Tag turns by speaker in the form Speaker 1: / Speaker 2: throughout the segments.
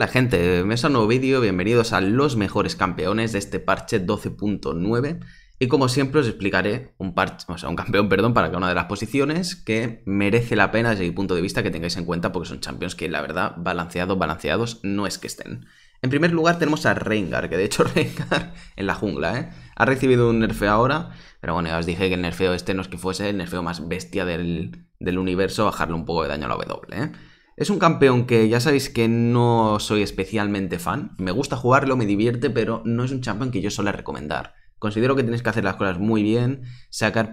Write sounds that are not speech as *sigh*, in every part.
Speaker 1: Hola gente, me a un nuevo vídeo, bienvenidos a los mejores campeones de este parche 12.9 y como siempre os explicaré un parche, o sea, un campeón, perdón, para cada una de las posiciones que merece la pena desde mi punto de vista que tengáis en cuenta porque son champions que la verdad balanceados, balanceados no es que estén. En primer lugar tenemos a Rengar, que de hecho *laughs* Rengar en la jungla, ¿eh? Ha recibido un nerfeo ahora, pero bueno, ya os dije que el nerfeo este no es que fuese el nerfeo más bestia del, del universo, bajarle un poco de daño a la W, ¿eh? Es un campeón que ya sabéis que no soy especialmente fan. Me gusta jugarlo, me divierte, pero no es un campeón que yo suele recomendar. Considero que tienes que hacer las cosas muy bien, sacar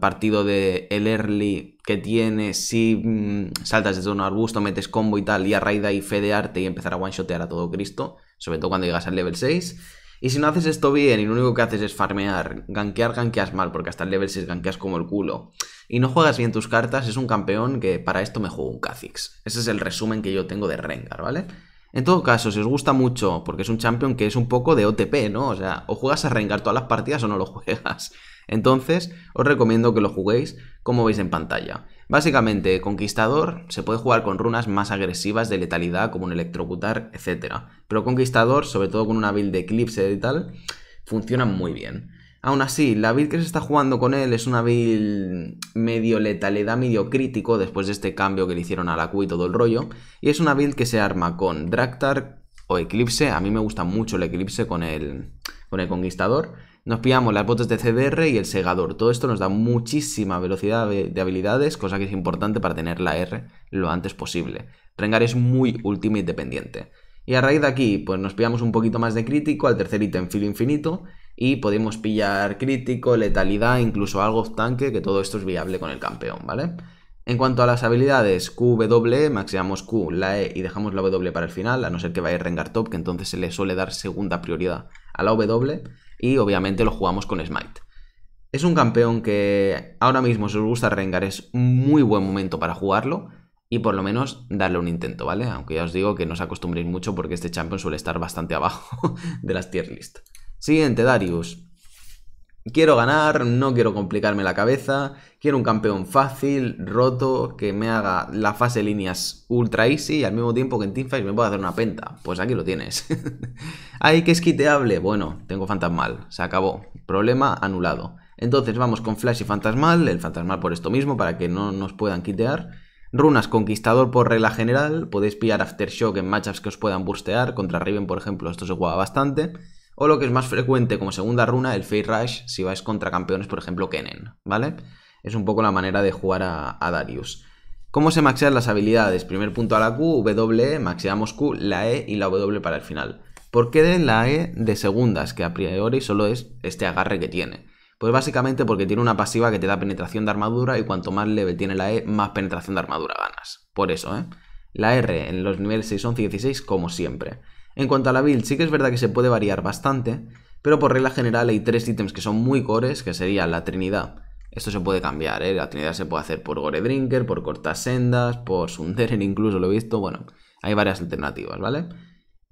Speaker 1: partido de el early que tienes, si mm, saltas desde un arbusto, metes combo y tal, y a y de arte fedearte y empezar a one-shotear a todo Cristo, sobre todo cuando llegas al level 6. Y si no haces esto bien y lo único que haces es farmear, gankear, gankeas mal, porque hasta el level 6 gankeas como el culo, y no juegas bien tus cartas, es un campeón que para esto me juego un Kha'Zix. Ese es el resumen que yo tengo de Rengar, ¿vale? En todo caso, si os gusta mucho, porque es un champion que es un poco de OTP, ¿no? O sea, o juegas a Rengar todas las partidas o no lo *laughs* juegas. Entonces, os recomiendo que lo juguéis como veis en pantalla. Básicamente, Conquistador se puede jugar con runas más agresivas de letalidad, como un electrocutar, etc. Pero Conquistador, sobre todo con una build de Eclipse y tal, funciona muy bien. Aún así, la build que se está jugando con él es una build medio letalidad, medio crítico, después de este cambio que le hicieron a la Q y todo el rollo. Y es una build que se arma con Draktar o Eclipse. A mí me gusta mucho el Eclipse con el, con el Conquistador nos pillamos las botas de CDR y el segador. Todo esto nos da muchísima velocidad de habilidades, cosa que es importante para tener la R lo antes posible. Rengar es muy ultimate dependiente. Y a raíz de aquí, pues nos pillamos un poquito más de crítico, al tercer ítem filo infinito, y podemos pillar crítico, letalidad, incluso algo tanque, que todo esto es viable con el campeón, ¿vale? En cuanto a las habilidades, W, maximamos Q, la E y dejamos la W para el final, a no ser que vaya a Rengar top, que entonces se le suele dar segunda prioridad a la W y obviamente lo jugamos con Smite. Es un campeón que ahora mismo, si os gusta Rengar, es muy buen momento para jugarlo y por lo menos darle un intento, ¿vale? Aunque ya os digo que no os acostumbréis mucho porque este champion suele estar bastante *laughs* abajo de las tier list. Siguiente, Darius. Quiero ganar, no quiero complicarme la cabeza, quiero un campeón fácil, roto, que me haga la fase líneas ultra easy y al mismo tiempo que en teamfight me pueda hacer una penta. Pues aquí lo tienes. ¿Hay *laughs* que es quiteable? Bueno, tengo fantasmal, se acabó. Problema anulado. Entonces vamos con flash y fantasmal, el fantasmal por esto mismo, para que no nos puedan quitear. Runas conquistador por regla general, podéis pillar aftershock en matchups que os puedan burstear, contra Riven por ejemplo esto se juega bastante. O lo que es más frecuente como segunda runa, el Fate Rush, si vais contra campeones, por ejemplo, Kennen, ¿vale? Es un poco la manera de jugar a, Darius. ¿Cómo se maxean las habilidades? Primer punto a la Q, W, maxeamos Q, la E y la W para el final. ¿Por qué de la E de segundas, que a priori solo es este agarre que tiene? Pues básicamente porque tiene una pasiva que te da penetración de armadura y cuanto más leve tiene la E, más penetración de armadura ganas. Por eso, ¿eh? La R en los niveles 6, 11 y 16, como siempre. En cuanto a la build, sí que es verdad que se puede variar bastante, pero por regla general hay tres ítems que son muy cores, que sería la Trinidad. Esto se puede cambiar, ¿eh? La Trinidad se puede hacer por Gore Drinker, por Cortas Sendas, por Sunderen incluso, lo he visto. Bueno, hay varias alternativas, ¿vale?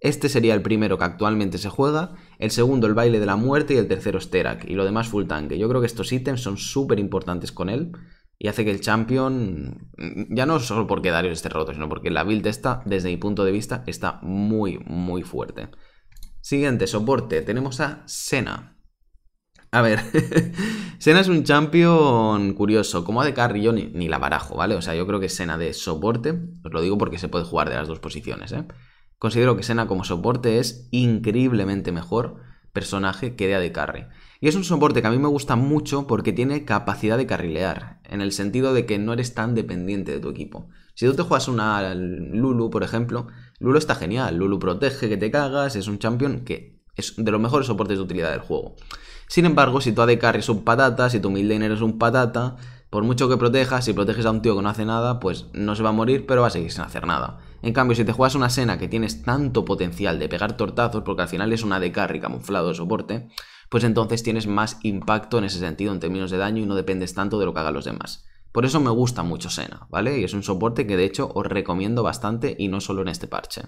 Speaker 1: Este sería el primero que actualmente se juega, el segundo el baile de la muerte y el tercero Sterak, y lo demás full tanque. Yo creo que estos ítems son súper importantes con él, y hace que el champion, mm, ya no solo porque Darius esté roto, sino porque la build está desde mi punto de vista, está muy, muy fuerte. Siguiente soporte, tenemos a Senna. A ver, *laughs* Senna es un champion curioso. Como de carry yo ni, la barajo, ¿vale? O sea, yo creo que Sena de soporte, os lo digo porque se puede jugar de las dos posiciones, ¿eh? Considero que Sena como soporte es increíblemente mejor personaje que de carry. Y es un soporte que a mí me gusta mucho porque tiene capacidad de carrilear, en el sentido de que no eres tan dependiente de tu equipo. Si tú te juegas una Lulu, por ejemplo, Lulu está genial, Lulu protege que te cagas, es un champion que es de los mejores soportes de utilidad del juego. Sin embargo, si tu AD carry es un patata, si tu mid es un patata, por mucho que protejas, si proteges a un tío que no hace nada, pues no se va a morir, pero va a seguir sin hacer nada. En cambio, si te juegas una Sena que tienes tanto potencial de pegar tortazos, porque al final es una de carry camuflado de soporte, pues entonces tienes más impacto en ese sentido en términos de daño y no dependes tanto de lo que hagan los demás. Por eso me gusta mucho Sena, ¿vale? Y es un soporte que de hecho os recomiendo bastante y no solo en este parche.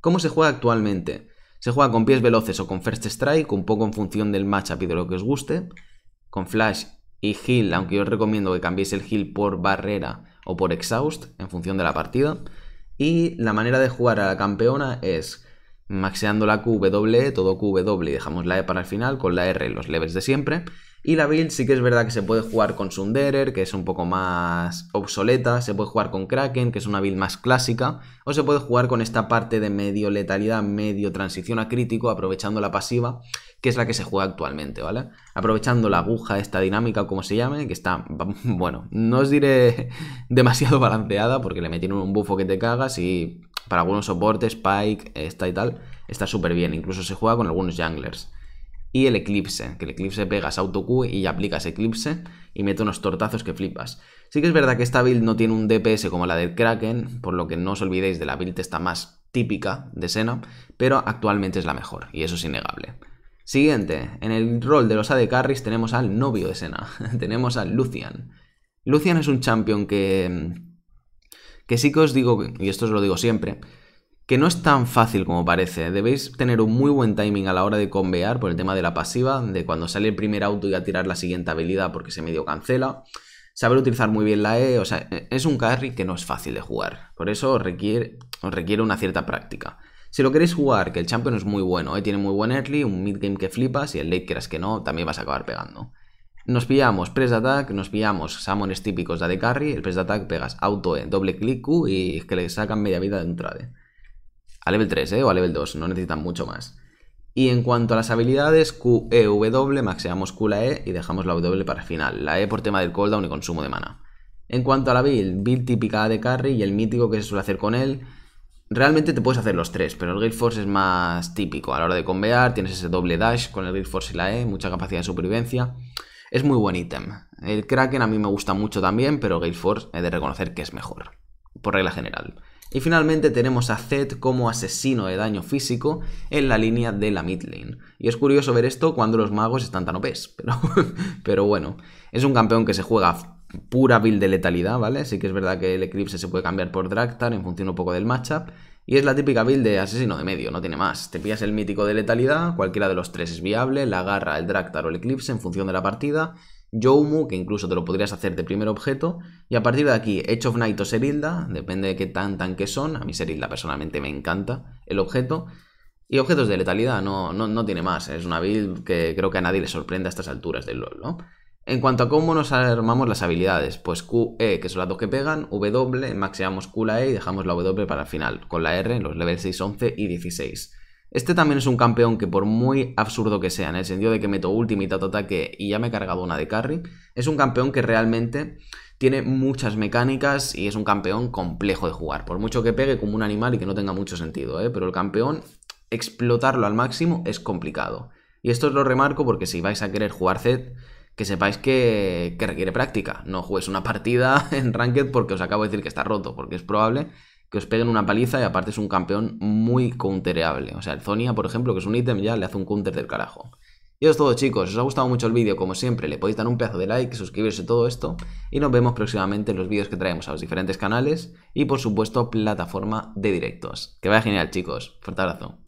Speaker 1: ¿Cómo se juega actualmente? Se juega con pies veloces o con first strike, un poco en función del matchup y de lo que os guste. Con flash y heal, aunque yo os recomiendo que cambiéis el heal por barrera o por exhaust, en función de la partida. Y la manera de jugar a la campeona es maxeando la W, todo QW, dejamos la E para el final, con la R los levels de siempre, y la build sí que es verdad que se puede jugar con Sunderer, que es un poco más obsoleta, se puede jugar con Kraken, que es una build más clásica, o se puede jugar con esta parte de medio letalidad, medio transición a crítico, aprovechando la pasiva, que es la que se juega actualmente, ¿vale? Aprovechando la aguja esta dinámica como se llame, que está, *laughs* bueno, no os diré *laughs* demasiado balanceada porque le metieron un bufo que te cagas y para algunos soportes, Pike, esta y tal, está súper bien. Incluso se juega con algunos junglers y el eclipse, que el eclipse pegas Q y aplicas eclipse y mete unos tortazos que flipas. Sí que es verdad que esta build no tiene un DPS como la de Kraken, por lo que no os olvidéis de la build esta más típica de Sena, pero actualmente es la mejor y eso es innegable. Siguiente, en el rol de los AD Carries tenemos al novio de Sena, *laughs* tenemos a Lucian. Lucian es un champion que... que sí que os digo, y esto os lo digo siempre, que no es tan fácil como parece. ¿eh? Debéis tener un muy buen timing a la hora de convear por el tema de la pasiva, de cuando sale el primer auto y a tirar la siguiente habilidad porque se medio cancela. Saber utilizar muy bien la E, o sea, e, es un carry que no es fácil de jugar. Por eso requiere, requiere una cierta práctica. Si lo queréis jugar, que el champion es muy bueno, ¿eh? tiene muy buen early, un mid game que flipas y el late eras que no, también vas a acabar pegando. Nos pillamos press de attack, nos pillamos summons típicos de AD carry, el press de attack pegas auto, -e, doble clic Q y que le sacan media vida de entrada. A level 3, ¿eh? O a level 2, no necesitan mucho más. Y en cuanto a las habilidades, Q, E, W, maxeamos Q la E y dejamos la W para final. La E por tema del cooldown y consumo de mana. En cuanto a la build, build típica de carry y el mítico que se suele hacer con él, realmente te puedes hacer los tres, pero el Gale Force es más típico. A la hora de convear, tienes ese doble dash con el Gale Force y la E, mucha capacidad de supervivencia. Es muy buen ítem. El Kraken a mí me gusta mucho también, pero Gale Force he de reconocer que es mejor, por regla general. Y finalmente tenemos a Zed como asesino de daño físico en la línea de la mid lane. Y es curioso ver esto cuando los magos están tan opés. *laughs* pero, pero bueno, es un campeón que se juega pura build de letalidad, ¿vale? Así que es verdad que el Eclipse se puede cambiar por Draktar en función un poco del matchup. Y es la típica build de asesino de medio, no tiene más. Te pillas el mítico de letalidad, cualquiera de los tres es viable, la agarra, el Draktar o el Eclipse en función de la partida Joumu, que incluso te lo podrías hacer de primer objeto, y a partir de aquí Edge of Night o Serilda, depende de qué tan que son, a mí Serilda personalmente me encanta el objeto, y objetos de letalidad, no, no, no tiene más, es una build que creo que a nadie le sorprende a estas alturas del LoL, En cuanto a cómo nos armamos las habilidades, pues E, que son las dos que pegan, W, maximamos Q la E y dejamos la W para el final, con la R, los level 6, 11 y 16. Este también es un campeón que por muy absurdo que sea, en el sentido de que meto último y ataque y ya me he cargado una de carry, es un campeón que realmente tiene muchas mecánicas y es un campeón complejo de jugar. Por mucho que pegue como un animal y que no tenga mucho sentido, ¿eh? pero el campeón, explotarlo al máximo es complicado. Y esto os lo remarco porque si vais a querer jugar Zed, que sepáis que, que requiere práctica. No juegues una partida *laughs* en Ranked porque os acabo de decir que está roto, porque es probable que os peguen una paliza y aparte es un campeón muy countereable. O sea, el Zonia, por ejemplo, que es un ítem, ya le hace un counter del carajo. Y eso es todo chicos, os ha gustado mucho el vídeo, como siempre le podéis dar un pedazo de like, suscribirse todo esto y nos vemos próximamente en los vídeos que traemos a los diferentes canales y por supuesto plataforma de directos. Que vaya genial chicos, fuerte abrazo.